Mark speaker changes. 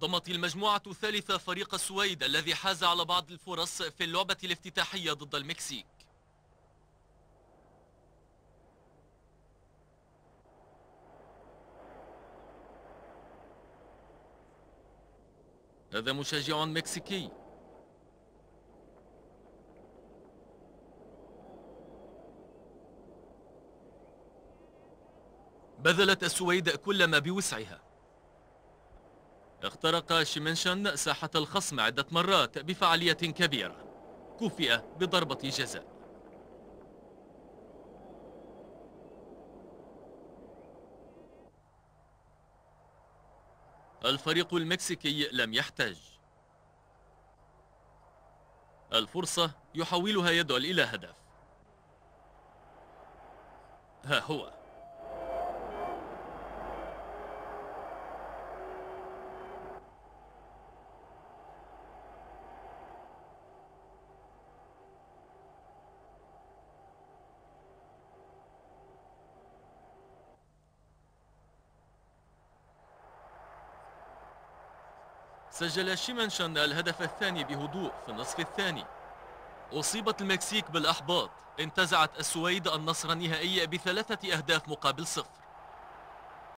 Speaker 1: ضمت المجموعة الثالثة فريق السويد الذي حاز على بعض الفرص في اللعبة الافتتاحية ضد المكسيك هذا مشجع مكسيكي بذلت السويد كل ما بوسعها اخترق شيمنشان ساحة الخصم عدة مرات بفعالية كبيرة كفئ بضربة جزاء الفريق المكسيكي لم يحتج الفرصة يحولها يدول إلى هدف ها هو سجل شيمنشان الهدف الثاني بهدوء في النصف الثاني أصيبت المكسيك بالأحباط انتزعت السويد النصر النهائي بثلاثة أهداف مقابل صفر